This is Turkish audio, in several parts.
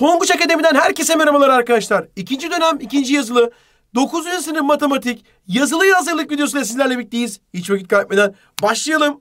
Tonguç Akademi'den herkese merhabalar arkadaşlar. İkinci dönem, ikinci yazılı, 9. sınıf matematik yazılı hazırlık videosuyla sizlerle birlikteyiz. Hiç vakit kaybetmeden başlayalım.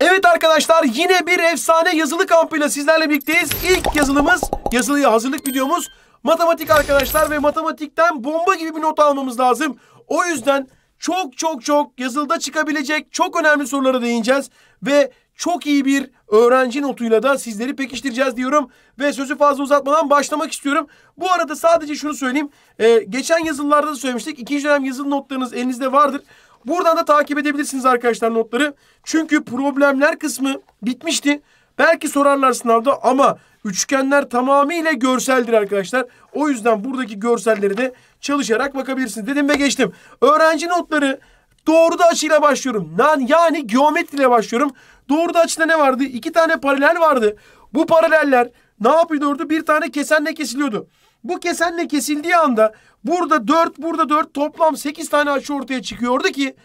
Evet arkadaşlar yine bir efsane yazılı kampıyla sizlerle birlikteyiz. İlk yazılımız, yazılı hazırlık videomuz matematik arkadaşlar ve matematikten bomba gibi bir not almamız lazım. O yüzden çok çok çok yazılıda çıkabilecek çok önemli sorulara değineceğiz ve çok iyi bir öğrenci notuyla da sizleri pekiştireceğiz diyorum. Ve sözü fazla uzatmadan başlamak istiyorum. Bu arada sadece şunu söyleyeyim. Ee, geçen yazılılarda da söylemiştik. İkinci dönem yazılı notlarınız elinizde vardır. Buradan da takip edebilirsiniz arkadaşlar notları. Çünkü problemler kısmı bitmişti. Belki sorarlar sınavda ama üçgenler tamamıyla görseldir arkadaşlar. O yüzden buradaki görselleri de çalışarak bakabilirsiniz. Dedim ve geçtim. Öğrenci notları Doğru da açıyla başlıyorum. Yani geometriyle başlıyorum. Doğru da açıda ne vardı? İki tane paralel vardı. Bu paraleller ne yapıyordu? Bir tane kesenle kesiliyordu. Bu kesenle kesildiği anda burada 4, burada 4 toplam 8 tane açı ortaya çıkıyordu ki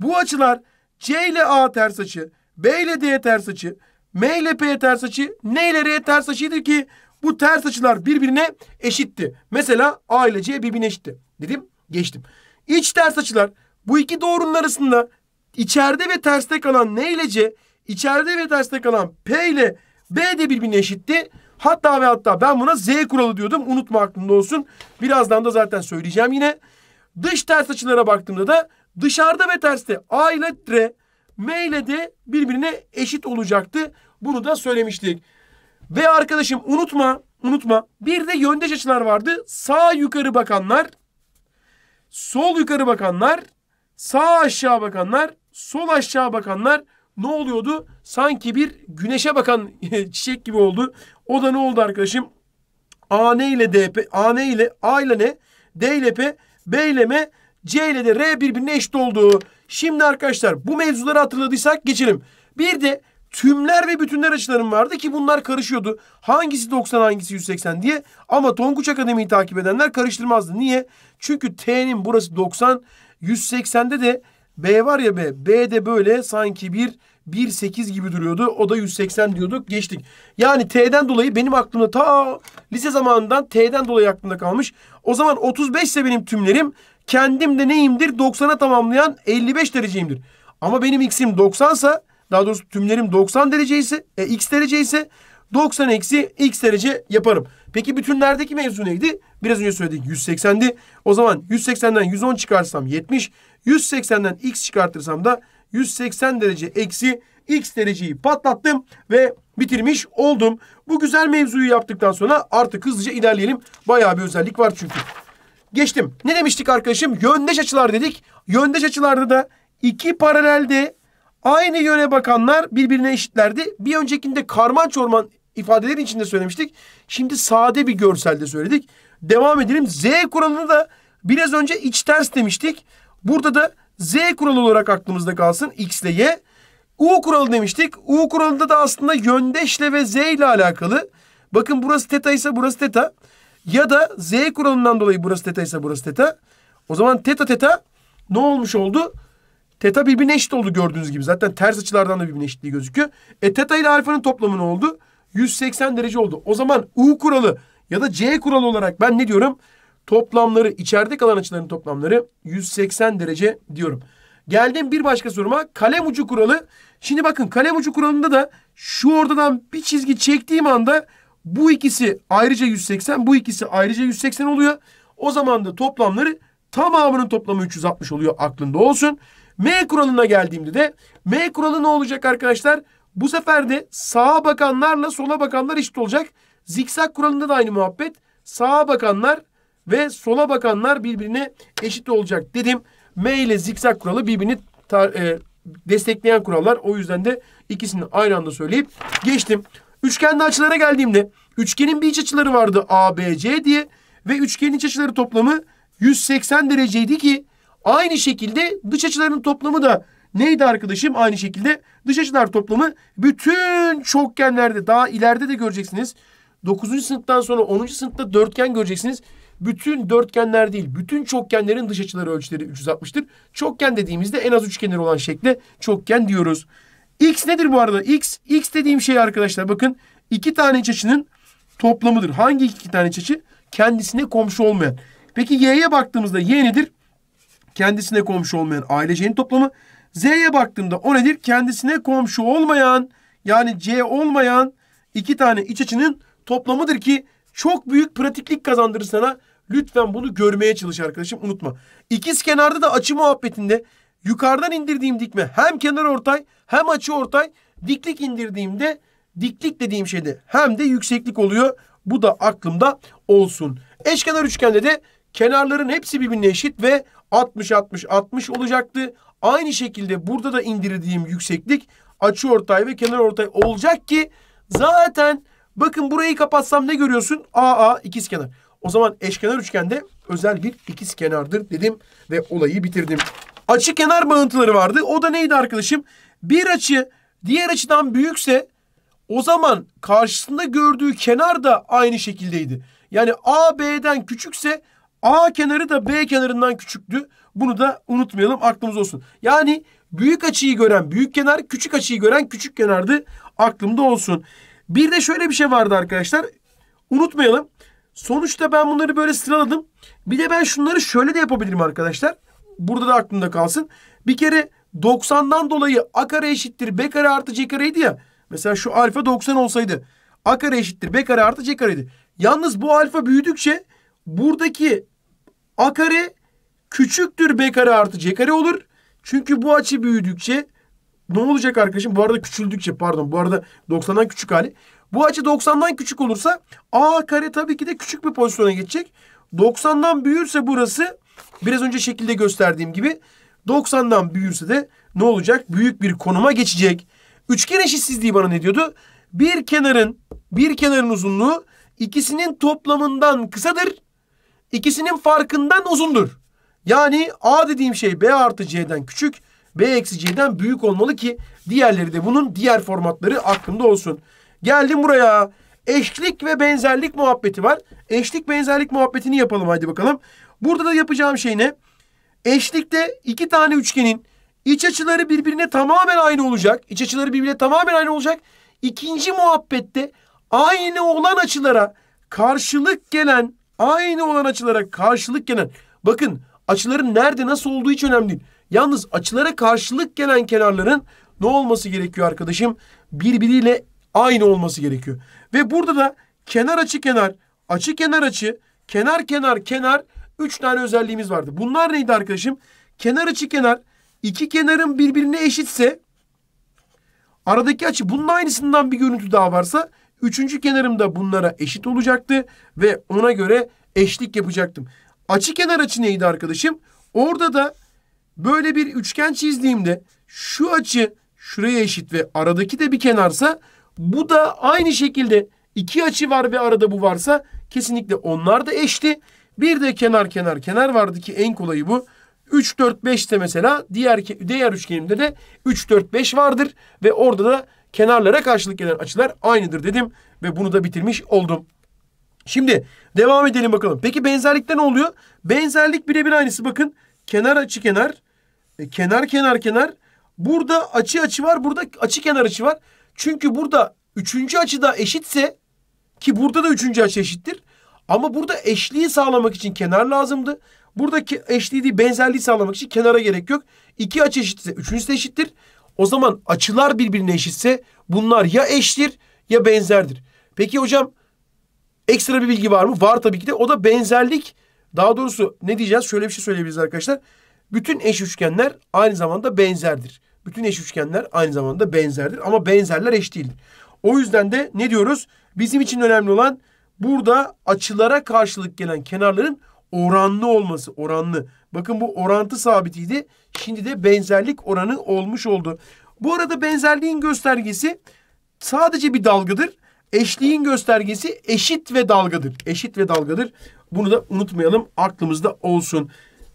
bu açılar C ile A ters açı, B ile D ters açı, M ile P ters açı, N ile R ters açıydı ki bu ters açılar birbirine eşitti. Mesela A ile C birbirine eşitti. Dedim geçtim. İç ters açılar bu iki doğrunun arasında içeride ve terste kalan N ile C, içeride ve terste kalan P ile B de birbirine eşitti. Hatta ve hatta ben buna Z kuralı diyordum. Unutma aklında olsun. Birazdan da zaten söyleyeceğim yine. Dış ters açılara baktığımda da dışarıda ve terste A ile R, M ile D birbirine eşit olacaktı. Bunu da söylemiştik. Ve arkadaşım unutma, unutma. Bir de yöndeş açılar vardı. Sağ yukarı bakanlar, sol yukarı bakanlar, Sağ aşağı bakanlar, sol aşağı bakanlar ne oluyordu? Sanki bir güneşe bakan çiçek gibi oldu. O da ne oldu arkadaşım? A AN ile DP, AN ile A ile ne? D ile P, B ile M, C ile de R birbirine eşit oldu. Şimdi arkadaşlar bu mevzuları hatırladıysak geçelim. Bir de tümler ve bütünler açılarım vardı ki bunlar karışıyordu. Hangisi 90 hangisi 180 diye. Ama Tonguç Akademi'yi takip edenler karıştırmazdı. Niye? Çünkü T'nin burası 90, 180'de de B var ya B. B de böyle sanki bir 1.8 gibi duruyordu. O da 180 diyorduk. Geçtik. Yani T'den dolayı benim aklımda ta lise zamanından T'den dolayı aklımda kalmış. O zaman 35 ise benim tümlerim. Kendim de neyimdir? 90'a tamamlayan 55 dereceyimdir. Ama benim x'im 90 ise daha doğrusu tümlerim 90 derece ise e, x derece ise 90 eksi x derece yaparım. Peki bütünlerdeki mevzu neydi? Biraz önce söyledik 180'di. O zaman 180'den 110 çıkarsam 70. 180'den x çıkartırsam da 180 derece eksi x dereceyi patlattım ve bitirmiş oldum. Bu güzel mevzuyu yaptıktan sonra artık hızlıca ilerleyelim. Bayağı bir özellik var çünkü. Geçtim. Ne demiştik arkadaşım? Yöndeş açılar dedik. Yöndeş açılarda da iki paralelde aynı yöne bakanlar birbirine eşitlerdi. Bir öncekinde karman çorman ifadelerin içinde söylemiştik. Şimdi sade bir görselde söyledik. Devam edelim. Z kuralını da biraz önce iç ters demiştik. Burada da Z kuralı olarak aklımızda kalsın. X ile Y. U kuralı demiştik. U kuralında da aslında yöndeşle ve Z ile alakalı. Bakın burası teta ise burası teta. Ya da Z kuralından dolayı burası teta ise burası teta. O zaman teta teta ne olmuş oldu? Teta birbirine eşit oldu gördüğünüz gibi. Zaten ters açılardan da birbirine eşitliği gözüküyor. E teta ile alfanın toplamı ne oldu? 180 derece oldu. O zaman U kuralı ya da C kuralı olarak ben ne diyorum? Toplamları, içeride kalan açıların toplamları 180 derece diyorum. Geldim bir başka soruma. Kalem ucu kuralı. Şimdi bakın kalem ucu kuralında da şu ortadan bir çizgi çektiğim anda bu ikisi ayrıca 180, bu ikisi ayrıca 180 oluyor. O zaman da toplamları tamamının toplamı 360 oluyor aklında olsun. M kuralına geldiğimde de M kuralı ne olacak arkadaşlar? Arkadaşlar bu sefer de sağa bakanlarla sola bakanlar eşit olacak. Zikzak kuralında da aynı muhabbet. Sağa bakanlar ve sola bakanlar birbirine eşit olacak dedim. M ile zikzak kuralı birbirini e, destekleyen kurallar. O yüzden de ikisini aynı anda söyleyip geçtim. Üçgende açılara geldiğimde üçgenin bir iç açıları vardı ABC diye ve üçgenin iç açıları toplamı 180 dereceydi ki aynı şekilde dış açıların toplamı da Neydi arkadaşım? Aynı şekilde dış açılar toplamı bütün çokgenlerde daha ileride de göreceksiniz. 9. sınıftan sonra 10. sınıfta dörtgen göreceksiniz. Bütün dörtgenler değil, bütün çokgenlerin dış açıları ölçüleri 360'tır. Çokgen dediğimizde en az üçgenleri olan şekle çokgen diyoruz. X nedir bu arada? X, X dediğim şey arkadaşlar bakın iki tane iç açının toplamıdır. Hangi iki tane iç açı? Kendisine komşu olmayan. Peki Y'ye baktığımızda Y nedir? Kendisine komşu olmayan aileceğin toplamı. Z'ye baktığımda o nedir? Kendisine komşu olmayan yani C olmayan iki tane iç açının toplamıdır ki çok büyük pratiklik kazandırır sana. Lütfen bunu görmeye çalış arkadaşım unutma. İkiz kenarda da açı muhabbetinde yukarıdan indirdiğim dikme hem kenar ortay hem açı ortay diklik indirdiğimde diklik dediğim şeyde hem de yükseklik oluyor. Bu da aklımda olsun. Eşkenar üçgende de kenarların hepsi birbirine eşit ve 60 60 60 olacaktı. Aynı şekilde burada da indirdiğim yükseklik açı ortay ve kenar ortay olacak ki zaten bakın burayı kapatsam ne görüyorsun? AA kenar. O zaman eşkenar üçgende özel bir kenardır dedim ve olayı bitirdim. Açı kenar bağıntıları vardı. O da neydi arkadaşım? Bir açı diğer açıdan büyükse o zaman karşısında gördüğü kenar da aynı şekildeydi. Yani AB'den küçükse A kenarı da B kenarından küçüktü. Bunu da unutmayalım aklımız olsun. Yani büyük açıyı gören büyük kenar, küçük açıyı gören küçük kenardı. Aklımda olsun. Bir de şöyle bir şey vardı arkadaşlar. Unutmayalım. Sonuçta ben bunları böyle sıraladım. Bir de ben şunları şöyle de yapabilirim arkadaşlar. Burada da aklımda kalsın. Bir kere 90'dan dolayı a kare eşittir b kare artı c kareydi ya. Mesela şu alfa 90 olsaydı a kare eşittir b kare artı c kareydi. Yalnız bu alfa büyüdükçe buradaki a kare küçüktür b kare artı c kare olur. Çünkü bu açı büyüdükçe ne olacak arkadaşım? Bu arada küçüldükçe pardon bu arada 90'dan küçük hali. Bu açı 90'dan küçük olursa a kare tabii ki de küçük bir pozisyona geçecek. 90'dan büyürse burası biraz önce şekilde gösterdiğim gibi 90'dan büyürse de ne olacak? Büyük bir konuma geçecek. Üçgen eşitsizliği bana ne diyordu? Bir kenarın bir kenarın uzunluğu ikisinin toplamından kısadır ikisinin farkından uzundur. Yani A dediğim şey B artı C'den küçük, B eksi C'den büyük olmalı ki diğerleri de bunun diğer formatları aklında olsun. Geldim buraya. Eşlik ve benzerlik muhabbeti var. Eşlik benzerlik muhabbetini yapalım hadi bakalım. Burada da yapacağım şey ne? Eşlikte iki tane üçgenin iç açıları birbirine tamamen aynı olacak. İç açıları birbirine tamamen aynı olacak. İkinci muhabbette aynı olan açılara karşılık gelen aynı olan açılara karşılık gelen bakın açıların nerede nasıl olduğu hiç önemli değil. Yalnız açılara karşılık gelen kenarların ne olması gerekiyor arkadaşım? Birbiriyle aynı olması gerekiyor. Ve burada da kenar açı kenar, açı kenar açı, kenar kenar kenar üç tane özelliğimiz vardı. Bunlar neydi arkadaşım? Kenar açı kenar, iki kenarın birbirine eşitse aradaki açı bunun aynısından bir görüntü daha varsa Üçüncü kenarım da bunlara eşit olacaktı ve ona göre eşlik yapacaktım. Açı kenar açı neydi arkadaşım? Orada da böyle bir üçgen çizdiğimde şu açı şuraya eşit ve aradaki de bir kenarsa bu da aynı şekilde iki açı var ve arada bu varsa kesinlikle onlar da eşti. Bir de kenar kenar kenar vardı ki en kolayı bu. 3 4 5 de mesela diğer diğer üçgenimde de 3 4 5 vardır ve orada da kenarlara karşılık gelen açılar aynıdır dedim ve bunu da bitirmiş oldum. Şimdi devam edelim bakalım. Peki benzerlikte ne oluyor? Benzerlik birebir aynısı bakın. Kenar açı kenar, e, kenar kenar kenar. Burada açı açı var, burada açı kenar açı var. Çünkü burada üçüncü açı da eşitse ki burada da üçüncü açı eşittir. Ama burada eşliği sağlamak için kenar lazımdı. Buradaki eşliği değil benzerliği sağlamak için kenara gerek yok. İki açı eşitse üçüncüsü de eşittir. O zaman açılar birbirine eşitse bunlar ya eştir ya benzerdir. Peki hocam ekstra bir bilgi var mı? Var tabii ki de. O da benzerlik. Daha doğrusu ne diyeceğiz? Şöyle bir şey söyleyebiliriz arkadaşlar. Bütün eş üçgenler aynı zamanda benzerdir. Bütün eş üçgenler aynı zamanda benzerdir ama benzerler eş değildir. O yüzden de ne diyoruz? Bizim için önemli olan burada açılara karşılık gelen kenarların oranlı olması. Oranlı. Bakın bu orantı sabitiydi. Şimdi de benzerlik oranı olmuş oldu. Bu arada benzerliğin göstergesi sadece bir dalgadır. Eşliğin göstergesi eşit ve dalgadır. Eşit ve dalgadır. Bunu da unutmayalım. Aklımızda olsun.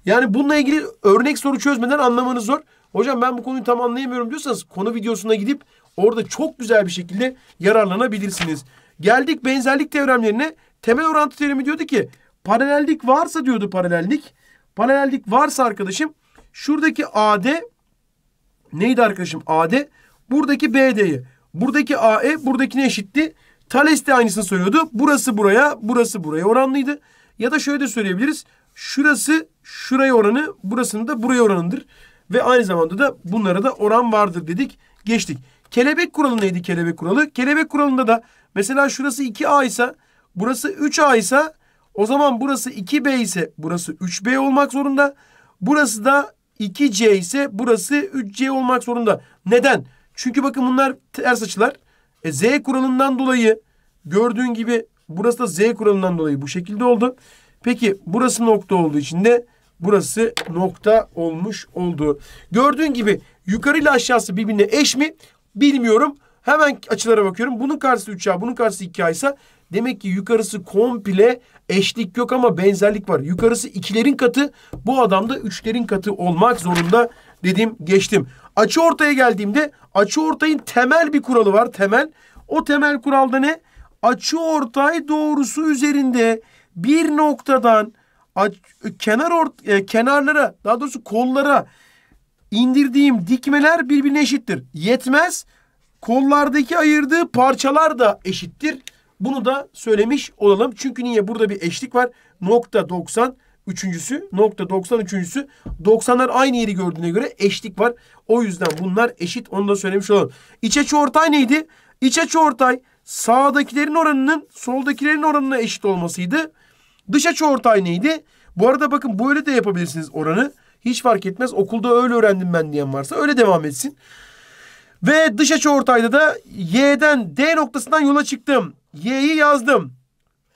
Yani bununla ilgili örnek soru çözmeden anlamanız zor. Hocam ben bu konuyu tam anlayamıyorum diyorsanız konu videosuna gidip orada çok güzel bir şekilde yararlanabilirsiniz. Geldik benzerlik teoremlerine. Temel orantı teoremi diyordu ki paralellik varsa diyordu paralellik. Paralellik varsa arkadaşım şuradaki AD Neydi arkadaşım? AD. Buradaki BD'yi. Buradaki AE buradakine eşitti. Tales de aynısını söylüyordu. Burası buraya, burası buraya oranlıydı. Ya da şöyle de söyleyebiliriz. Şurası şuraya oranı, burasının da buraya oranıdır. Ve aynı zamanda da bunlara da oran vardır dedik. Geçtik. Kelebek kuralı neydi kelebek kuralı? Kelebek kuralında da mesela şurası 2A ise burası 3A ise o zaman burası 2B ise burası 3B olmak zorunda. Burası da 2C ise burası 3C olmak zorunda. Neden? Çünkü bakın bunlar ters açılar. E, Z kuralından dolayı gördüğün gibi burası da Z kuralından dolayı bu şekilde oldu. Peki burası nokta olduğu için de burası nokta olmuş oldu. Gördüğün gibi yukarı ile aşağısı birbirine eş mi bilmiyorum. Hemen açılara bakıyorum. Bunun karşısı 3A, bunun karşısı 2A ise Demek ki yukarısı komple eşlik yok ama benzerlik var. Yukarısı ikilerin katı, bu adamda üçlerin katı olmak zorunda dedim geçtim. Açı ortaya geldiğimde açı ortayın temel bir kuralı var temel. O temel kuralda ne? Açı ortay doğrusu üzerinde bir noktadan kenar ort e, kenarlara daha doğrusu kollara indirdiğim dikmeler birbirine eşittir. Yetmez kollardaki ayırdığı parçalar da eşittir. Bunu da söylemiş olalım. Çünkü niye? Burada bir eşlik var. Nokta 90 üçüncüsü, nokta 90 üçüncüsü. 90'lar aynı yeri gördüğüne göre eşlik var. O yüzden bunlar eşit. Onu da söylemiş olalım. İç açı ortay neydi? İç açı ortay sağdakilerin oranının soldakilerin oranına eşit olmasıydı. Dış açı ortay neydi? Bu arada bakın böyle de yapabilirsiniz oranı. Hiç fark etmez. Okulda öyle öğrendim ben diyen varsa öyle devam etsin. Ve dış açı ortayda da Y'den D noktasından yola çıktım. Y'yi yazdım.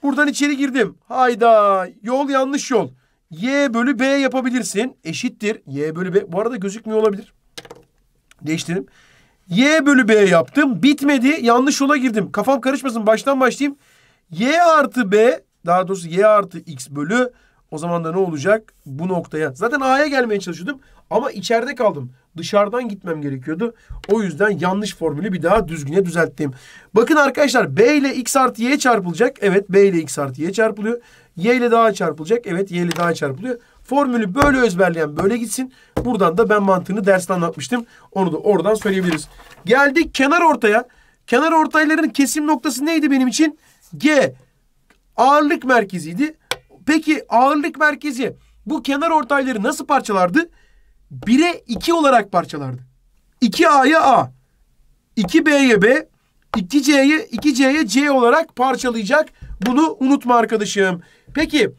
Buradan içeri girdim. Hayda yol yanlış yol. Y bölü B yapabilirsin. Eşittir. Y bölü B. Bu arada gözükmüyor olabilir. Değiştirelim. Y bölü B yaptım. Bitmedi. Yanlış yola girdim. Kafam karışmasın. Baştan başlayayım. Y artı B daha doğrusu Y artı X bölü o zaman da ne olacak? Bu noktaya. Zaten A'ya gelmeye çalışıyordum ama içeride kaldım. Dışarıdan gitmem gerekiyordu. O yüzden yanlış formülü bir daha düzgüne düzelttim. Bakın arkadaşlar B ile X artı Y çarpılacak. Evet B ile X artı Y çarpılıyor. Y ile daha çarpılacak. Evet Y ile daha çarpılıyor. Formülü böyle özberleyen böyle gitsin. Buradan da ben mantığını derste anlatmıştım. Onu da oradan söyleyebiliriz. Geldik kenar ortaya. Kenar ortayların kesim noktası neydi benim için? G. Ağırlık merkeziydi. Peki ağırlık merkezi bu kenar ortayları nasıl parçalardı? 1'e 2 olarak parçalardı. 2A'ya A, 2B'ye B, 2C'ye 2C'ye C olarak parçalayacak. Bunu unutma arkadaşım. Peki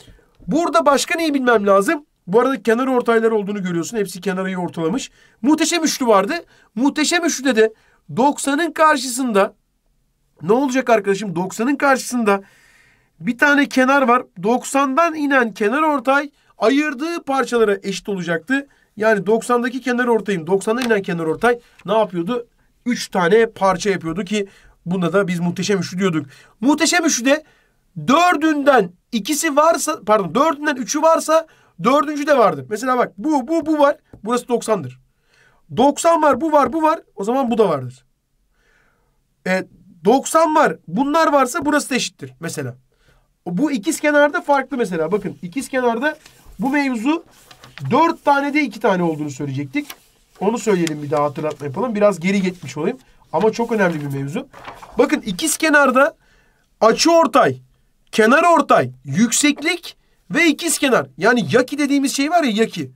burada başka neyi bilmem lazım? Bu arada kenar ortaylar olduğunu görüyorsun. Hepsi kenarayı ortalamış. Muhteşem üçlü vardı. Muhteşem üçlüde de 90'ın karşısında ne olacak arkadaşım? 90'ın karşısında bir tane kenar var. 90'dan inen kenar ortay ayırdığı parçalara eşit olacaktı. Yani 90'daki kenar ortayım. 90'dan inen kenar ortay ne yapıyordu? 3 tane parça yapıyordu ki bunda da biz muhteşem üçlü diyorduk. Muhteşem de dördünden ikisi varsa pardon dördünden üçü varsa dördüncü de vardır. Mesela bak bu bu bu var. Burası 90'dır. 90 var bu var bu var. O zaman bu da vardır. E, 90 var bunlar varsa burası da eşittir mesela. Bu ikiz kenarda farklı mesela. Bakın ikiz kenarda bu mevzu dört tane de iki tane olduğunu söyleyecektik. Onu söyleyelim bir daha hatırlatma yapalım. Biraz geri gitmiş olayım. Ama çok önemli bir mevzu. Bakın ikiz kenarda açı ortay, kenar ortay, yükseklik ve ikiz kenar. Yani yaki dediğimiz şey var ya yaki.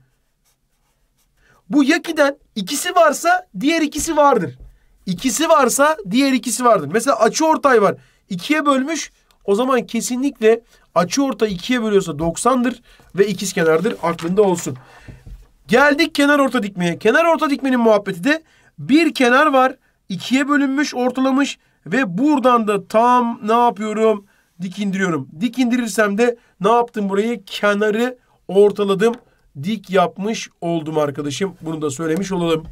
Bu yakiden ikisi varsa diğer ikisi vardır. İkisi varsa diğer ikisi vardır. Mesela açı ortay var. İkiye bölmüş o zaman kesinlikle açı orta ikiye bölüyorsa 90'dır ve ikiz kenardır aklında olsun. Geldik kenar orta dikmeye. Kenar orta dikmenin muhabbeti de bir kenar var. ikiye bölünmüş, ortalamış ve buradan da tam ne yapıyorum? Dik indiriyorum. Dik indirirsem de ne yaptım burayı? Kenarı ortaladım. Dik yapmış oldum arkadaşım. Bunu da söylemiş olalım.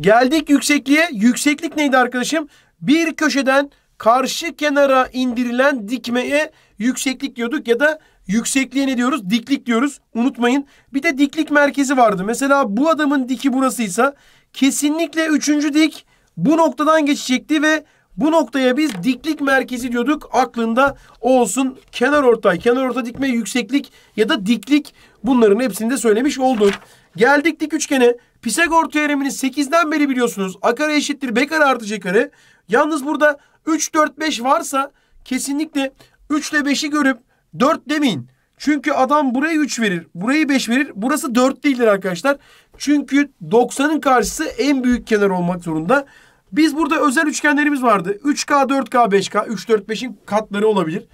Geldik yüksekliğe. Yükseklik neydi arkadaşım? Bir köşeden karşı kenara indirilen dikmeye yükseklik diyorduk ya da yüksekliğe ne diyoruz? Diklik diyoruz. Unutmayın. Bir de diklik merkezi vardı. Mesela bu adamın diki burasıysa kesinlikle üçüncü dik bu noktadan geçecekti ve bu noktaya biz diklik merkezi diyorduk. Aklında olsun kenar ortay, kenar orta dikme, yükseklik ya da diklik bunların hepsini de söylemiş olduk. Geldik dik üçgene. Pisagor teoremini 8'den beri biliyorsunuz. A kare eşittir B kare artı C kare. Yalnız burada 3, 4, 5 varsa kesinlikle 3 ile 5'i görüp 4 demeyin. Çünkü adam buraya 3 verir. Burayı 5 verir. Burası 4 değildir arkadaşlar. Çünkü 90'ın karşısı en büyük kenar olmak zorunda. Biz burada özel üçgenlerimiz vardı. 3K, 4K, 5K. 3, 4, 5'in katları olabilir.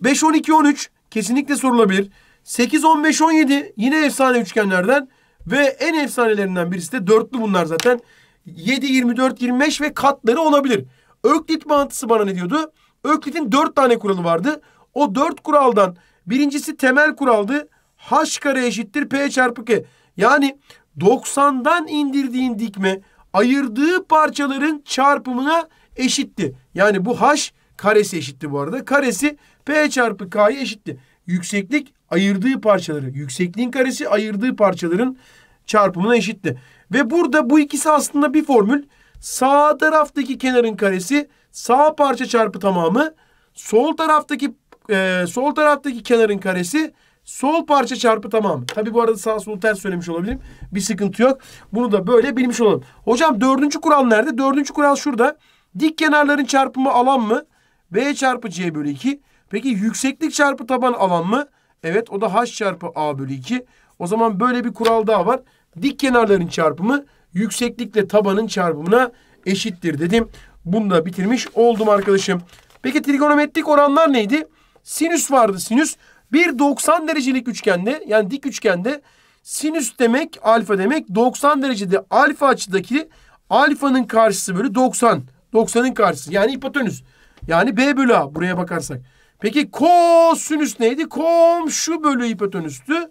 5, 12, 13 kesinlikle sorulabilir. 8, 15, 17 yine efsane üçgenlerden. Ve en efsanelerinden birisi de dörtlü bunlar zaten. 7, 24, 25 ve katları olabilir. Öklit mantısı bana ne diyordu? Öklit'in dört tane kuralı vardı. O dört kuraldan birincisi temel kuraldı. H kare eşittir P çarpı K. Yani 90'dan indirdiğin dikme ayırdığı parçaların çarpımına eşitti. Yani bu H karesi eşitti bu arada. Karesi P çarpı K'ya eşitti. Yükseklik ayırdığı parçaları. Yüksekliğin karesi ayırdığı parçaların çarpımına eşitti. Ve burada bu ikisi aslında bir formül. Sağ taraftaki kenarın karesi sağ parça çarpı tamamı. Sol taraftaki e, sol taraftaki kenarın karesi sol parça çarpı tamamı. Tabi bu arada sağ sol ters söylemiş olabilirim. Bir sıkıntı yok. Bunu da böyle bilmiş olalım. Hocam dördüncü kural nerede? Dördüncü kural şurada. Dik kenarların çarpımı alan mı? B çarpı C bölü 2. Peki yükseklik çarpı taban alan mı? Evet o da H çarpı A bölü 2. O zaman böyle bir kural daha var. Dik kenarların çarpımı yükseklikle tabanın çarpımına eşittir dedim. Bunu da bitirmiş oldum arkadaşım. Peki trigonometrik oranlar neydi? Sinüs vardı sinüs. Bir 90 derecelik üçgende yani dik üçgende sinüs demek alfa demek. 90 derecede alfa açıdaki alfanın karşısı bölü 90. 90'ın karşısı yani hipotenüs. Yani B bölü A buraya bakarsak. Peki kosinüs neydi? Komşu bölü hipotenüstü.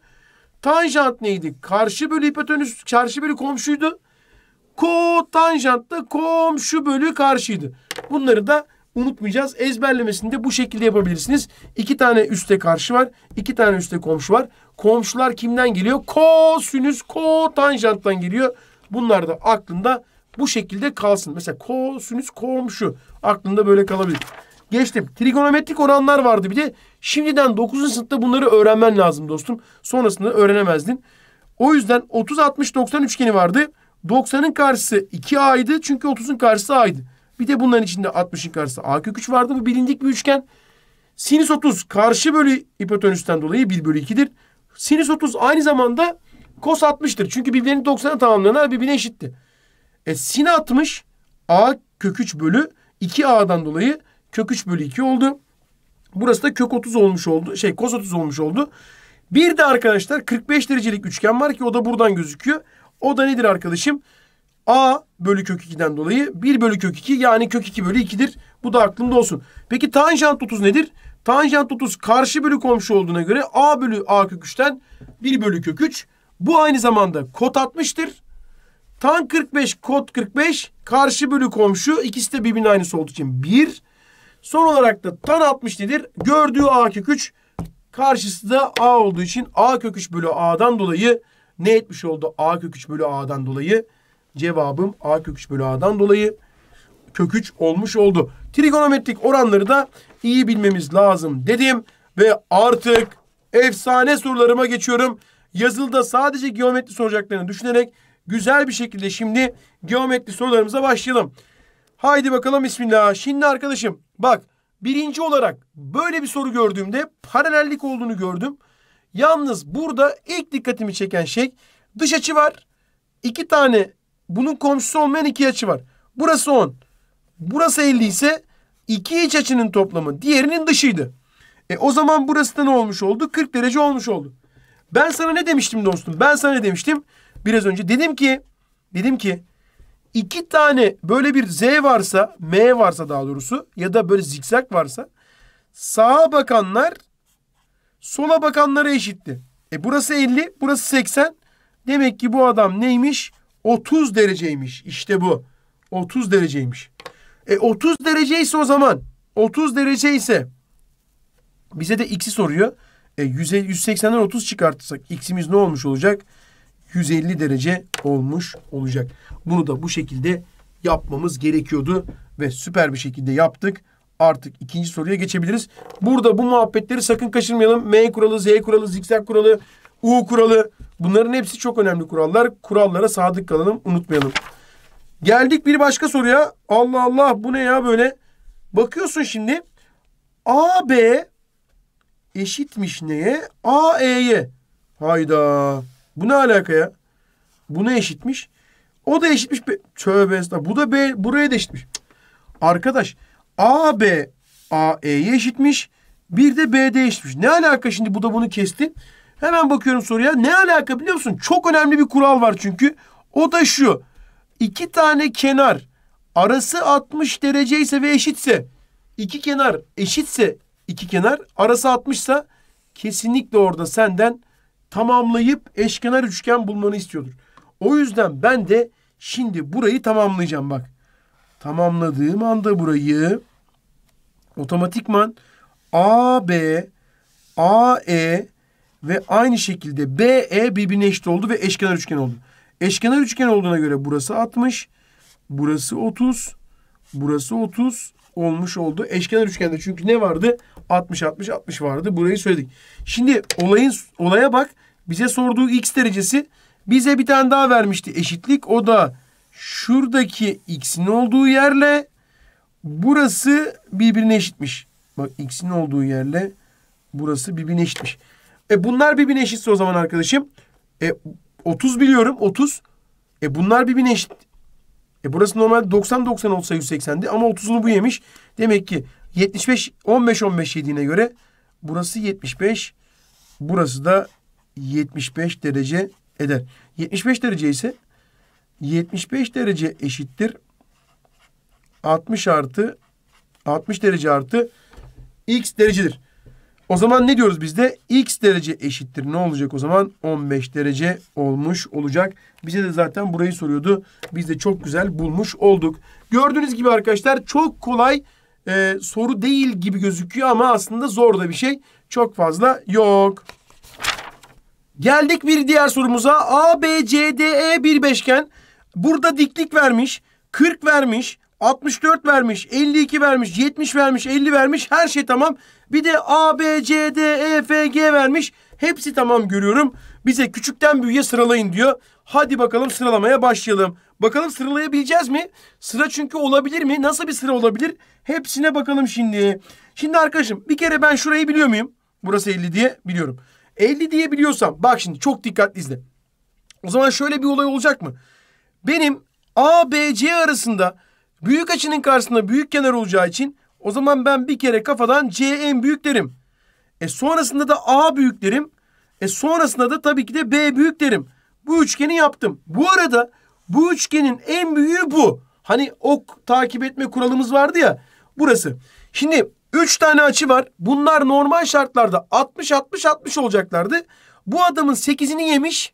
Tanjant neydi? Karşı bölü hipotenüs, karşı bölü komşuydu. Ko da komşu bölü karşıydı. Bunları da unutmayacağız. Ezberlemesini de bu şekilde yapabilirsiniz. İki tane üste karşı var. iki tane üste komşu var. Komşular kimden geliyor? Kosinüs ko geliyor. Bunlar da aklında bu şekilde kalsın. Mesela kosinüs komşu aklında böyle kalabilir. Geçtim. Trigonometrik oranlar vardı bir de. Şimdiden 9. sınıfta bunları öğrenmen lazım dostum. Sonrasında öğrenemezdin. O yüzden 30-60-90 üçgeni vardı. 90'ın karşısı 2A'ydı çünkü 30'un karşısı A'ydı. Bir de bunların içinde 60'ın karşısı A kök 3 vardı. Bu bilindik bir üçgen. Sinüs 30 karşı bölü hipotenüsten dolayı 1 bölü 2'dir. Sinüs 30 aynı zamanda kos 60'tır. Çünkü birbirlerinin 90'a tamamlanan birbirine eşitti. E sin 60 A kök 3 bölü 2A'dan dolayı kök 3 bölü 2 oldu. Burası da kök 30 olmuş oldu. Şey kos 30 olmuş oldu. Bir de arkadaşlar 45 derecelik üçgen var ki o da buradan gözüküyor. O da nedir arkadaşım? A bölü kök 2'den dolayı 1 bölü kök 2 yani kök 2 bölü 2'dir. Bu da aklımda olsun. Peki tanjant 30 nedir? Tanjant 30 karşı bölü komşu olduğuna göre A bölü A kök 3'ten 1 bölü kök 3. Bu aynı zamanda kot 60'tır. Tan 45 kot 45 karşı bölü komşu ikisi de birbirinin aynısı olduğu için 1. Son olarak da tan 60 nedir? Gördüğü A kök 3 karşısı da A olduğu için A kök 3 bölü A'dan dolayı ne etmiş oldu? A kök 3 bölü A'dan dolayı. Cevabım A kök 3 bölü A'dan dolayı kök 3 olmuş oldu. Trigonometrik oranları da iyi bilmemiz lazım dedim. Ve artık efsane sorularıma geçiyorum. Yazılıda sadece geometri soracaklarını düşünerek güzel bir şekilde şimdi geometri sorularımıza başlayalım. Haydi bakalım bismillah. Şimdi arkadaşım bak birinci olarak böyle bir soru gördüğümde paralellik olduğunu gördüm. Yalnız burada ilk dikkatimi çeken şey dış açı var. İki tane bunun komşusu olmayan iki açı var. Burası 10. Burası 50 ise iki iç açının toplamı. Diğerinin dışıydı. E o zaman burası da ne olmuş oldu? 40 derece olmuş oldu. Ben sana ne demiştim dostum? Ben sana ne demiştim? Biraz önce dedim ki dedim ki iki tane böyle bir Z varsa, M varsa daha doğrusu ya da böyle zikzak varsa sağa bakanlar sola bakanlara eşitti. E burası 50, burası 80. Demek ki bu adam neymiş? 30 dereceymiş. İşte bu. 30 dereceymiş. E 30 derece ise o zaman 30 derece ise bize de x'i soruyor. E 180'den 30 çıkartırsak x'imiz ne olmuş olacak? 150 derece olmuş olacak. Bunu da bu şekilde yapmamız gerekiyordu ve süper bir şekilde yaptık artık ikinci soruya geçebiliriz. Burada bu muhabbetleri sakın kaçırmayalım. M kuralı, Z kuralı, zikzak kuralı, U kuralı. Bunların hepsi çok önemli kurallar. Kurallara sadık kalalım, unutmayalım. Geldik bir başka soruya. Allah Allah bu ne ya böyle? Bakıyorsun şimdi. AB eşitmiş neye? AE'ye. Hayda. Bu ne alaka ya? Bu ne eşitmiş? O da eşitmiş. Tövbe estağfurullah. Bu da B, buraya da eşitmiş. Arkadaş AB AE'ye eşitmiş. Bir de BD eşitmiş. Ne alaka şimdi bu da bunu kesti? Hemen bakıyorum soruya. Ne alaka biliyor musun? Çok önemli bir kural var çünkü. O da şu. İki tane kenar arası 60 derece ise ve eşitse iki kenar eşitse iki kenar arası 60 ise kesinlikle orada senden tamamlayıp eşkenar üçgen bulmanı istiyordur. O yüzden ben de şimdi burayı tamamlayacağım bak. Tamamladığım anda burayı otomatikman AB, AE ve aynı şekilde BE birbirine eşit oldu ve eşkenar üçgen oldu. Eşkenar üçgen olduğuna göre burası 60, burası 30, burası 30 olmuş oldu. Eşkenar üçgende çünkü ne vardı? 60 60 60 vardı. Burayı söyledik. Şimdi olayın olaya bak. Bize sorduğu x derecesi bize bir tane daha vermişti eşitlik. O da şuradaki x'in olduğu yerle Burası birbirine eşitmiş. Bak x'in olduğu yerle burası birbirine eşitmiş. E bunlar birbirine eşitse o zaman arkadaşım. E 30 biliyorum 30. E bunlar birbirine eşit. E burası normalde 90-90 olsa 180'di ama 30'unu bu yemiş. Demek ki 75 15-15 yediğine göre burası 75. Burası da 75 derece eder. 75 derece ise 75 derece eşittir 60 artı 60 derece artı x derecedir. O zaman ne diyoruz bizde x derece eşittir. Ne olacak o zaman? 15 derece olmuş olacak. Bize de zaten burayı soruyordu. Biz de çok güzel bulmuş olduk. Gördüğünüz gibi arkadaşlar çok kolay e, soru değil gibi gözüküyor ama aslında zor da bir şey. Çok fazla yok. Geldik bir diğer sorumuza. A, B, C, D, E bir beşgen. Burada diklik vermiş. 40 vermiş. 64 vermiş, 52 vermiş, 70 vermiş, 50 vermiş. Her şey tamam. Bir de A, B, C, D, E, F, G vermiş. Hepsi tamam görüyorum. Bize küçükten büyüğe sıralayın diyor. Hadi bakalım sıralamaya başlayalım. Bakalım sıralayabileceğiz mi? Sıra çünkü olabilir mi? Nasıl bir sıra olabilir? Hepsine bakalım şimdi. Şimdi arkadaşım bir kere ben şurayı biliyor muyum? Burası 50 diye biliyorum. 50 diye biliyorsam bak şimdi çok dikkatli izle. O zaman şöyle bir olay olacak mı? Benim A, B, C arasında Büyük açının karşısında büyük kenar olacağı için o zaman ben bir kere kafadan C en büyük derim. E sonrasında da A büyük derim. E sonrasında da tabii ki de B büyük derim. Bu üçgeni yaptım. Bu arada bu üçgenin en büyüğü bu. Hani ok takip etme kuralımız vardı ya burası. Şimdi 3 tane açı var. Bunlar normal şartlarda 60 60 60 olacaklardı. Bu adamın 8'ini yemiş.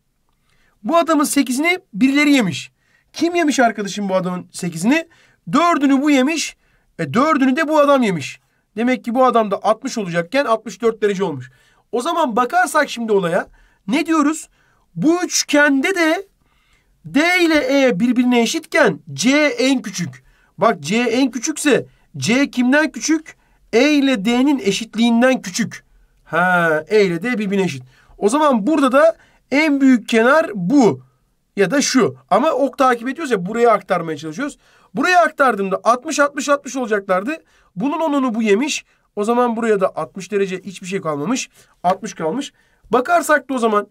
Bu adamın 8'ini birileri yemiş. Kim yemiş arkadaşım bu adamın 8'ini? Dördünü bu yemiş. E dördünü de bu adam yemiş. Demek ki bu adam da 60 olacakken 64 derece olmuş. O zaman bakarsak şimdi olaya ne diyoruz? Bu üçgende de D ile E birbirine eşitken C en küçük. Bak C en küçükse C kimden küçük? E ile D'nin eşitliğinden küçük. Ha, E ile D birbirine eşit. O zaman burada da en büyük kenar bu ya da şu. Ama ok takip ediyoruz ya buraya aktarmaya çalışıyoruz. Buraya aktardığımda 60 60 60 olacaklardı. Bunun onunu bu yemiş. O zaman buraya da 60 derece hiçbir şey kalmamış. 60 kalmış. Bakarsak da o zaman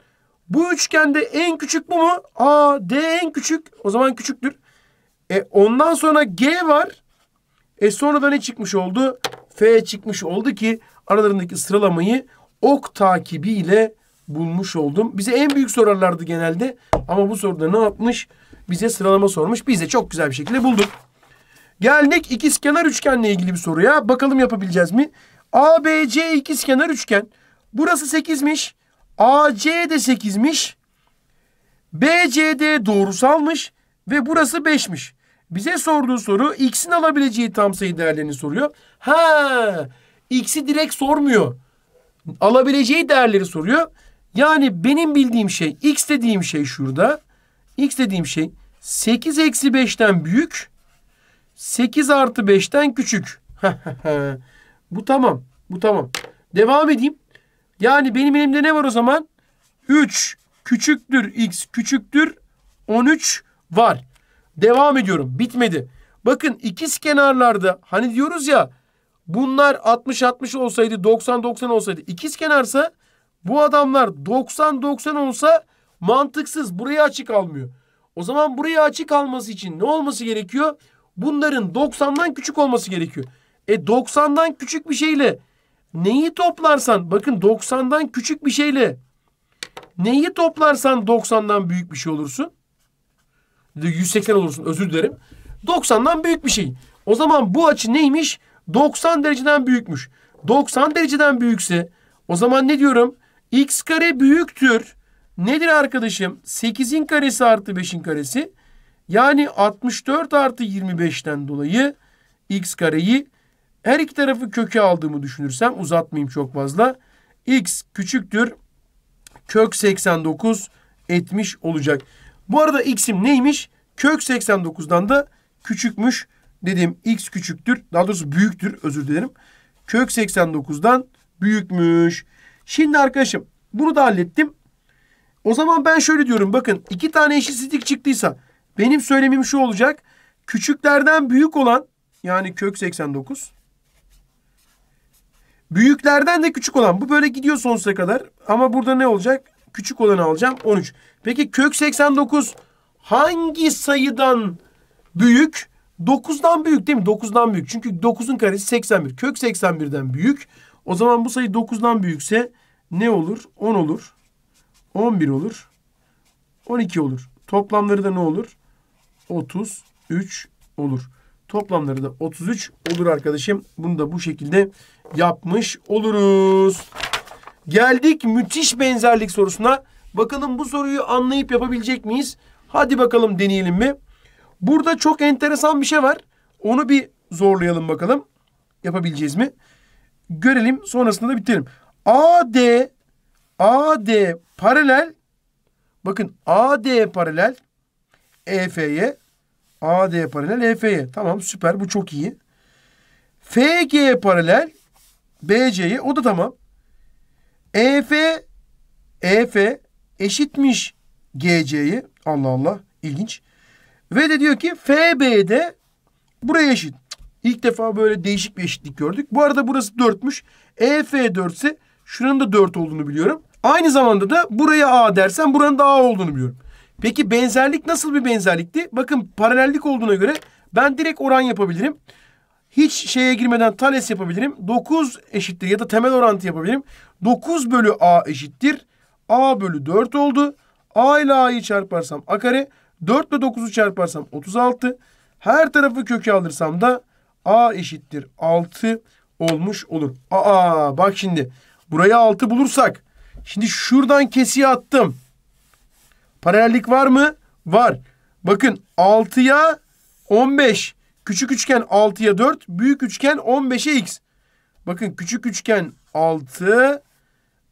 bu üçgende en küçük bu mu? A D en küçük. O zaman küçüktür. E ondan sonra G var. E sonra ne çıkmış oldu? F çıkmış oldu ki aralarındaki sıralamayı ok takibiyle bulmuş oldum. Bize en büyük sorarlardı genelde ama bu soruda ne yapmış? bize sıralama sormuş. Biz de çok güzel bir şekilde bulduk. Geldik ikizkenar üçgenle ilgili bir soruya. Bakalım yapabileceğiz mi? ABC ikizkenar üçgen. Burası 8'miş. AC de 8'miş. BCD doğrusalmış ve burası 5'miş. Bize sorduğu soru x'in alabileceği tam sayı değerlerini soruyor. Ha, x'i direkt sormuyor. Alabileceği değerleri soruyor. Yani benim bildiğim şey x dediğim şey şurada. X dediğim şey 8 eksi 5'ten büyük 8 artı 5'ten küçük. bu tamam. Bu tamam. Devam edeyim. Yani benim elimde ne var o zaman? 3 küçüktür x küçüktür 13 var. Devam ediyorum. Bitmedi. Bakın ikiz kenarlarda hani diyoruz ya bunlar 60-60 olsaydı 90-90 olsaydı ikiz kenarsa bu adamlar 90-90 olsa Mantıksız. Buraya açık almıyor. O zaman buraya açık alması için ne olması gerekiyor? Bunların 90'dan küçük olması gerekiyor. E 90'dan küçük bir şeyle neyi toplarsan bakın 90'dan küçük bir şeyle neyi toplarsan 90'dan büyük bir şey olursun. 180 olursun özür dilerim. 90'dan büyük bir şey. O zaman bu açı neymiş? 90 dereceden büyükmüş. 90 dereceden büyükse o zaman ne diyorum? X kare büyüktür. Nedir arkadaşım? 8'in karesi artı 5'in karesi. Yani 64 artı 25'ten dolayı x kareyi her iki tarafı köke aldığımı düşünürsem uzatmayayım çok fazla. x küçüktür kök 89 etmiş olacak. Bu arada x'im neymiş? Kök 89'dan da küçükmüş dedim. x küçüktür. Daha doğrusu büyüktür özür dilerim. Kök 89'dan büyükmüş. Şimdi arkadaşım bunu da hallettim. O zaman ben şöyle diyorum bakın iki tane eşitsizlik çıktıysa benim söylemim şu olacak. Küçüklerden büyük olan yani kök 89 büyüklerden de küçük olan bu böyle gidiyor sonsuza kadar ama burada ne olacak? Küçük olanı alacağım 13. Peki kök 89 hangi sayıdan büyük? 9'dan büyük değil mi? 9'dan büyük. Çünkü 9'un karesi 81. Kök 81'den büyük. O zaman bu sayı 9'dan büyükse ne olur? 10 olur. 11 olur. 12 olur. Toplamları da ne olur? 33 olur. Toplamları da 33 olur arkadaşım. Bunu da bu şekilde yapmış oluruz. Geldik müthiş benzerlik sorusuna. Bakalım bu soruyu anlayıp yapabilecek miyiz? Hadi bakalım deneyelim mi? Burada çok enteresan bir şey var. Onu bir zorlayalım bakalım. Yapabileceğiz mi? Görelim sonrasında da bitirelim. AD AD paralel bakın AD paralel EF'ye AD paralel EF'ye. Tamam süper bu çok iyi. FG paralel BC'ye o da tamam. EF EF eşitmiş GC'ye. Allah Allah ilginç. Ve de diyor ki FB'de buraya eşit. İlk defa böyle değişik bir eşitlik gördük. Bu arada burası 4'müş. EF 4 ise şuranın da 4 olduğunu biliyorum. Aynı zamanda da buraya A dersen buranın da A olduğunu biliyorum. Peki benzerlik nasıl bir benzerlikti? Bakın paralellik olduğuna göre ben direkt oran yapabilirim. Hiç şeye girmeden tales yapabilirim. 9 eşittir ya da temel orantı yapabilirim. 9 bölü A eşittir. A bölü 4 oldu. A ile A'yı çarparsam A kare. 4 ile 9'u çarparsam 36. Her tarafı kökü alırsam da A eşittir 6 olmuş olur. Aa bak şimdi buraya 6 bulursak Şimdi şuradan kesiye attım. Paralellik var mı? Var. Bakın 6'ya 15. Küçük üçgen 6'ya 4. Büyük üçgen 15'e x. Bakın küçük üçgen 6.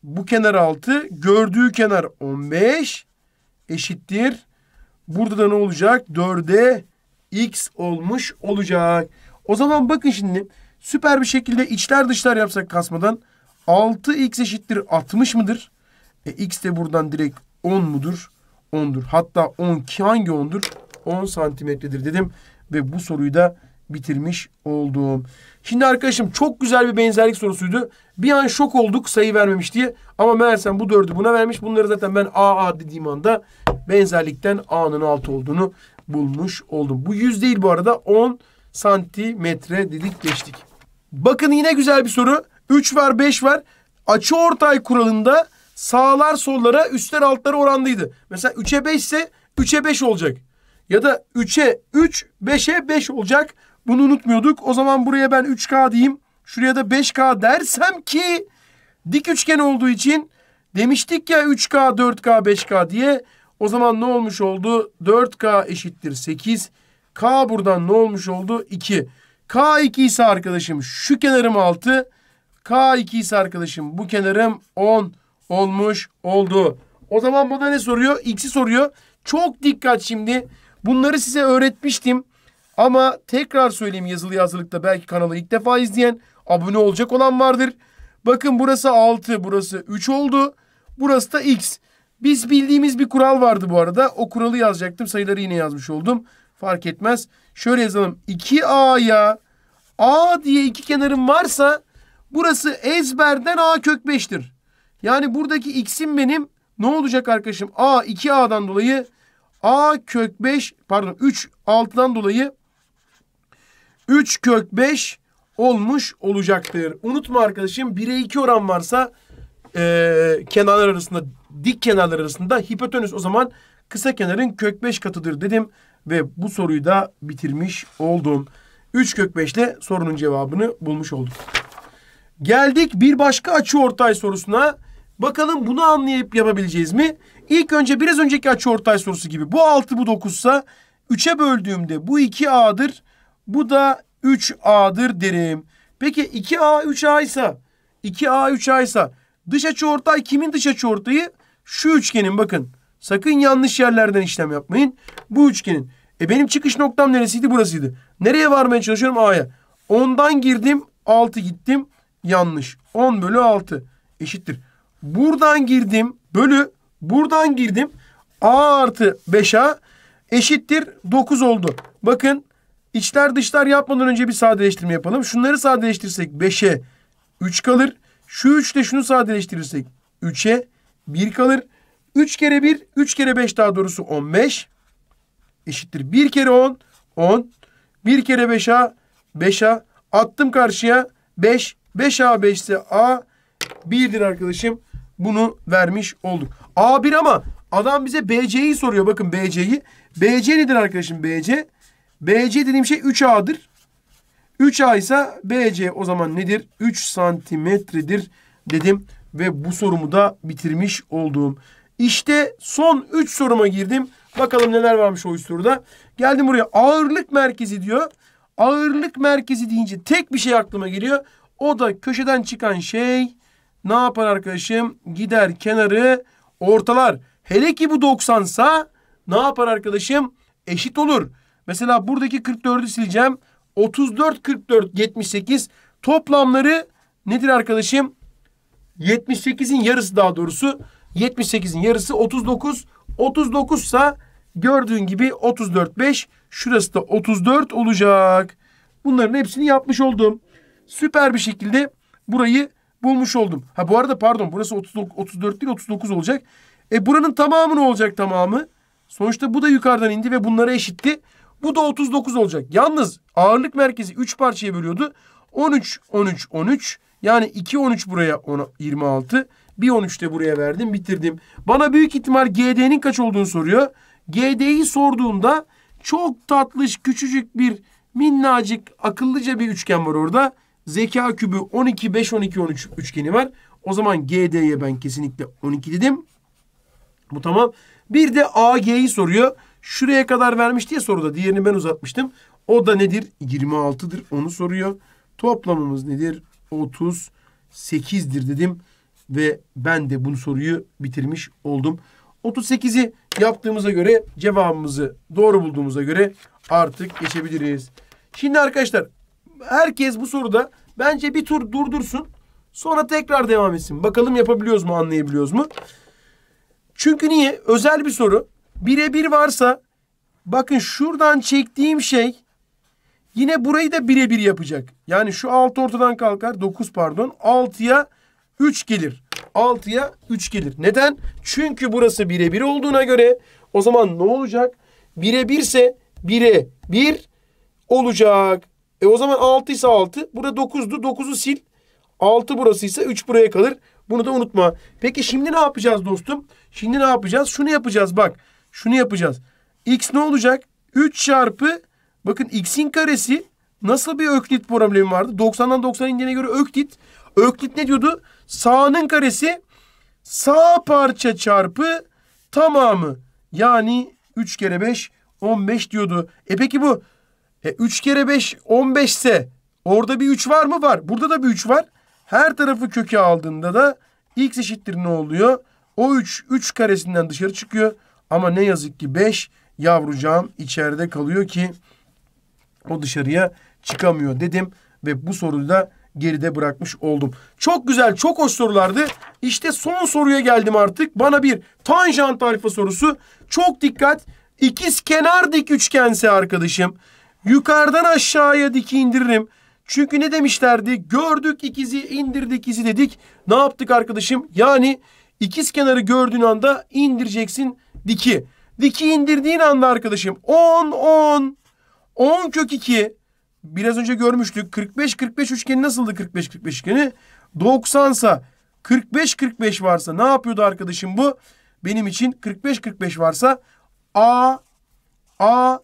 Bu kenar 6. Gördüğü kenar 15. Eşittir. Burada da ne olacak? 4'e x olmuş olacak. O zaman bakın şimdi süper bir şekilde içler dışlar yapsak kasmadan 6x eşittir 60 mıdır? E, x de buradan direkt 10 mudur? 10'dur. Hatta 10 hangi 10'dur? 10 santimetredir dedim. Ve bu soruyu da bitirmiş oldum. Şimdi arkadaşım çok güzel bir benzerlik sorusuydu. Bir an şok olduk sayı vermemiş diye. Ama meğersem bu dördü buna vermiş. Bunları zaten ben AA dediğim anda benzerlikten A'nın altı olduğunu bulmuş oldum. Bu 100 değil bu arada 10 santimetre dedik geçtik. Bakın yine güzel bir soru. 3 ver 5 ver. Açı ortay kuralında sağlar sollara üstler altları orandıydı. Mesela 3'e 5 ise 3'e 5 olacak. Ya da 3'e 3, 5'e 5 olacak. Bunu unutmuyorduk. O zaman buraya ben 3K diyeyim. Şuraya da 5K dersem ki dik üçgen olduğu için demiştik ya 3K, 4K, 5K diye. O zaman ne olmuş oldu? 4K eşittir 8. K buradan ne olmuş oldu? 2. K2 ise arkadaşım şu kenarım 6. K2 ise arkadaşım bu kenarım 10 olmuş oldu. O zaman bana ne soruyor? X'i soruyor. Çok dikkat şimdi. Bunları size öğretmiştim. Ama tekrar söyleyeyim yazılı yazılıkta belki kanalı ilk defa izleyen abone olacak olan vardır. Bakın burası 6, burası 3 oldu. Burası da X. Biz bildiğimiz bir kural vardı bu arada. O kuralı yazacaktım. Sayıları yine yazmış oldum. Fark etmez. Şöyle yazalım. 2A'ya A diye iki kenarım varsa Burası ezberden a kök 5'tir. Yani buradaki x'im benim ne olacak arkadaşım? a 2a'dan dolayı a kök 5 pardon 3 6'dan dolayı 3 kök 5 olmuş olacaktır. Unutma arkadaşım 1'e 2 oran varsa e, kenarlar arasında dik kenarlar arasında hipotenüs o zaman kısa kenarın kök 5 katıdır dedim ve bu soruyu da bitirmiş oldum. 3 kök 5 ile sorunun cevabını bulmuş olduk. Geldik bir başka açı ortay sorusuna. Bakalım bunu anlayıp yapabileceğiz mi? İlk önce biraz önceki açı ortay sorusu gibi. Bu 6 bu 9 ise 3'e böldüğümde bu 2A'dır. Bu da 3A'dır derim. Peki 2A 3A ise 2A 3A ise dış açı ortay kimin dış açı ortayı? Şu üçgenin bakın. Sakın yanlış yerlerden işlem yapmayın. Bu üçgenin. E benim çıkış noktam neresiydi? Burasıydı. Nereye varmaya çalışıyorum? A'ya. 10'dan girdim. 6 gittim yanlış. 10 bölü 6 eşittir. Buradan girdim bölü buradan girdim. A artı 5A eşittir 9 oldu. Bakın içler dışlar yapmadan önce bir sadeleştirme yapalım. Şunları sadeleştirsek 5'e 3 kalır. Şu 3 ile şunu sadeleştirirsek 3'e 1 kalır. 3 kere 1, 3 kere 5 daha doğrusu 15 eşittir. 1 kere 10, 10. 1 kere 5A, 5A. Attım karşıya 5, 5A 5'te A 1'dir arkadaşım. Bunu vermiş olduk. A1 ama adam bize BC'yi soruyor. Bakın BC'yi. BC nedir arkadaşım BC? BC dediğim şey 3A'dır. 3A ise BC o zaman nedir? 3 santimetredir dedim. Ve bu sorumu da bitirmiş olduğum. İşte son 3 soruma girdim. Bakalım neler varmış o üst soruda. Geldim buraya ağırlık merkezi diyor. Ağırlık merkezi deyince tek bir şey aklıma geliyor. O da köşeden çıkan şey ne yapar arkadaşım? Gider kenarı ortalar. Hele ki bu 90sa ne yapar arkadaşım? Eşit olur. Mesela buradaki 44'ü sileceğim. 34, 44, 78 toplamları nedir arkadaşım? 78'in yarısı daha doğrusu. 78'in yarısı 39. 39 sa gördüğün gibi 34, 5. Şurası da 34 olacak. Bunların hepsini yapmış oldum süper bir şekilde burayı bulmuş oldum. Ha bu arada pardon burası 39, 34 değil 39 olacak. E buranın tamamı ne olacak tamamı? Sonuçta bu da yukarıdan indi ve bunlara eşitti. Bu da 39 olacak. Yalnız ağırlık merkezi 3 parçaya bölüyordu. 13, 13, 13. Yani 2, 13 buraya 26. Bir 13 de buraya verdim bitirdim. Bana büyük ihtimal GD'nin kaç olduğunu soruyor. GD'yi sorduğunda çok tatlış küçücük bir minnacık akıllıca bir üçgen var orada. Zeka kübü 12, 5, 12, 13 üçgeni var. O zaman GD'ye ben kesinlikle 12 dedim. Bu tamam. Bir de AG'yi soruyor. Şuraya kadar vermiş diye soruda. Diğerini ben uzatmıştım. O da nedir? 26'dır. Onu soruyor. Toplamımız nedir? 38'dir dedim. Ve ben de bunu soruyu bitirmiş oldum. 38'i yaptığımıza göre cevabımızı doğru bulduğumuza göre artık geçebiliriz. Şimdi arkadaşlar herkes bu soruda bence bir tur durdursun. Sonra tekrar devam etsin. Bakalım yapabiliyoruz mu, anlayabiliyoruz mu? Çünkü niye? Özel bir soru. Birebir varsa bakın şuradan çektiğim şey yine burayı da birebir yapacak. Yani şu 6 ortadan kalkar. 9 pardon. 6'ya 3 gelir. 6'ya 3 gelir. Neden? Çünkü burası birebir olduğuna göre o zaman ne olacak? Birebirse bire bir olacak. E o zaman 6 ise 6. Burada 9'du. 9'u sil. 6 burası ise 3 buraya kalır. Bunu da unutma. Peki şimdi ne yapacağız dostum? Şimdi ne yapacağız? Şunu yapacağız bak. Şunu yapacağız. X ne olacak? 3 çarpı bakın x'in karesi nasıl bir öklit problemi vardı? 90'dan 90 indiğine göre öklit. Öklit ne diyordu? Sağının karesi sağ parça çarpı tamamı. Yani 3 kere 5 15 diyordu. E peki bu e, 3 kere 5 15 ise orada bir 3 var mı? Var. Burada da bir 3 var. Her tarafı köke aldığında da x eşittir ne oluyor? O 3 3 karesinden dışarı çıkıyor. Ama ne yazık ki 5 yavrucağım içeride kalıyor ki o dışarıya çıkamıyor dedim ve bu soruyu da geride bırakmış oldum. Çok güzel, çok hoş sorulardı. İşte son soruya geldim artık. Bana bir tanjant alfa sorusu. Çok dikkat. İkiz kenar dik üçgense arkadaşım Yukarıdan aşağıya diki indiririm. Çünkü ne demişlerdi? Gördük ikizi, indirdik izi dedik. Ne yaptık arkadaşım? Yani ikiz kenarı gördüğün anda indireceksin diki. Diki indirdiğin anda arkadaşım 10 10 10 kök 2 biraz önce görmüştük. 45 45 üçgeni nasıldı 45 45 üçgeni? 90 sa 45 45 varsa ne yapıyordu arkadaşım bu? Benim için 45 45 varsa A A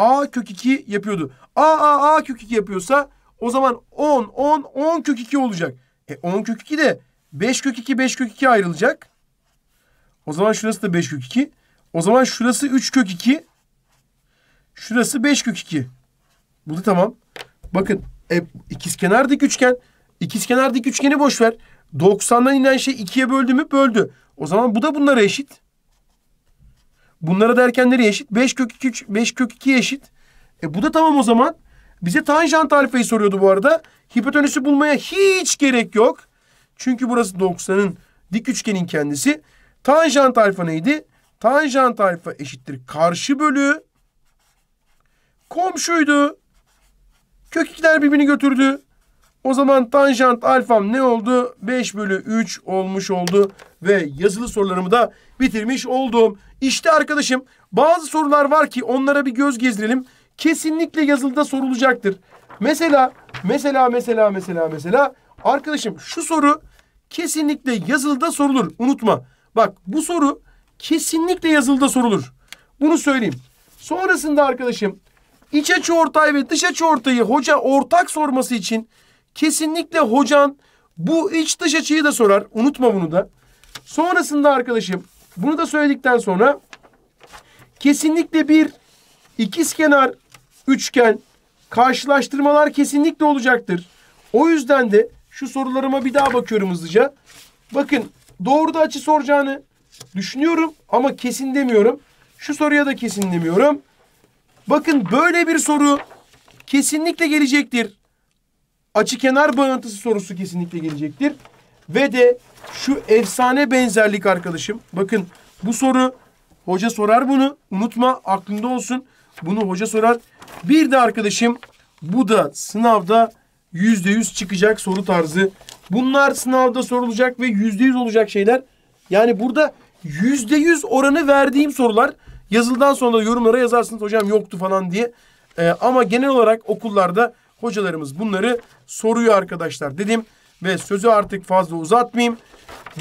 A kök 2 yapıyordu. A A A kök 2 yapıyorsa o zaman 10 10 10 kök 2 olacak. E 10 kök 2 de 5 kök 2 5 kök 2 ayrılacak. O zaman şurası da 5 kök 2. O zaman şurası 3 kök 2. Şurası 5 kök 2. Bu da tamam. Bakın e, ikizkenar dik üçgen. İkizkenar dik üçgeni boş ver. 90'dan inen şey 2'ye böldü mü? Böldü. O zaman bu da bunlara eşit. Bunlara da erkenleri eşit. 5 kök 2, 3, 5 kök 2 eşit. E bu da tamam o zaman. Bize tanjant alfayı soruyordu bu arada. Hipotenüsü bulmaya hiç gerek yok. Çünkü burası 90'ın dik üçgenin kendisi. Tanjant alfa neydi? Tanjant alfa eşittir karşı bölü komşuydu. Kök ikiler birbirini götürdü. O zaman tanjant alfam ne oldu? 5 bölü 3 olmuş oldu. Ve yazılı sorularımı da bitirmiş oldum. İşte arkadaşım bazı sorular var ki onlara bir göz gezdirelim. Kesinlikle yazılıda sorulacaktır. Mesela mesela mesela mesela mesela arkadaşım şu soru kesinlikle yazılıda sorulur. Unutma. Bak bu soru kesinlikle yazılıda sorulur. Bunu söyleyeyim. Sonrasında arkadaşım iç açı ortay ve dış açı ortayı hoca ortak sorması için kesinlikle hocan bu iç dış açıyı da sorar. Unutma bunu da. Sonrasında arkadaşım bunu da söyledikten sonra kesinlikle bir ikizkenar üçgen karşılaştırmalar kesinlikle olacaktır. O yüzden de şu sorularıma bir daha bakıyorum hızlıca. Bakın doğru da açı soracağını düşünüyorum ama kesin demiyorum. Şu soruya da kesin demiyorum. Bakın böyle bir soru kesinlikle gelecektir. Açı kenar bağıntısı sorusu kesinlikle gelecektir. Ve de şu efsane benzerlik arkadaşım. Bakın bu soru hoca sorar bunu. Unutma aklında olsun. Bunu hoca sorar. Bir de arkadaşım bu da sınavda yüzde yüz çıkacak soru tarzı. Bunlar sınavda sorulacak ve yüzde yüz olacak şeyler. Yani burada yüzde yüz oranı verdiğim sorular. Yazıldan sonra yorumlara yazarsınız hocam yoktu falan diye. Ee, ama genel olarak okullarda hocalarımız bunları soruyor arkadaşlar. Dedim ve sözü artık fazla uzatmayayım.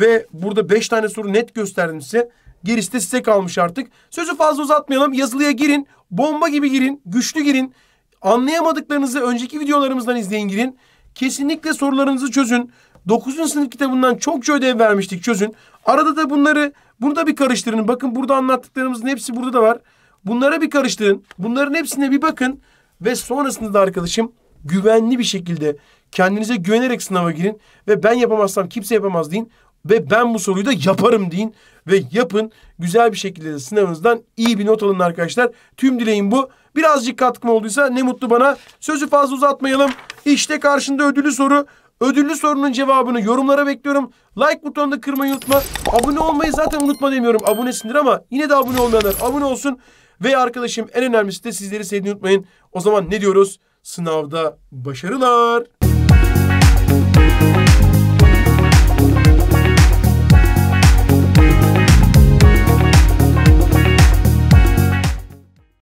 Ve burada beş tane soru net gösterdim size. Gerisi de size kalmış artık. Sözü fazla uzatmayalım. Yazılıya girin. Bomba gibi girin. Güçlü girin. Anlayamadıklarınızı önceki videolarımızdan izleyin girin. Kesinlikle sorularınızı çözün. 9. sınıf kitabından çokça ödev vermiştik çözün. Arada da bunları bunu da bir karıştırın. Bakın burada anlattıklarımızın hepsi burada da var. Bunlara bir karıştırın. Bunların hepsine bir bakın. Ve sonrasında da arkadaşım güvenli bir şekilde Kendinize güvenerek sınava girin ve ben yapamazsam kimse yapamaz deyin ve ben bu soruyu da yaparım deyin ve yapın. Güzel bir şekilde de sınavınızdan iyi bir not alın arkadaşlar. Tüm dileğim bu. Birazcık katkım olduysa ne mutlu bana. Sözü fazla uzatmayalım. İşte karşında ödüllü soru. Ödüllü sorunun cevabını yorumlara bekliyorum. Like butonunu kırmayı unutma. Abone olmayı zaten unutma demiyorum. Abonesindir ama yine de abone olmayanlar abone olsun. Ve arkadaşım en önemlisi de sizleri sevdiğini unutmayın. O zaman ne diyoruz? Sınavda başarılar.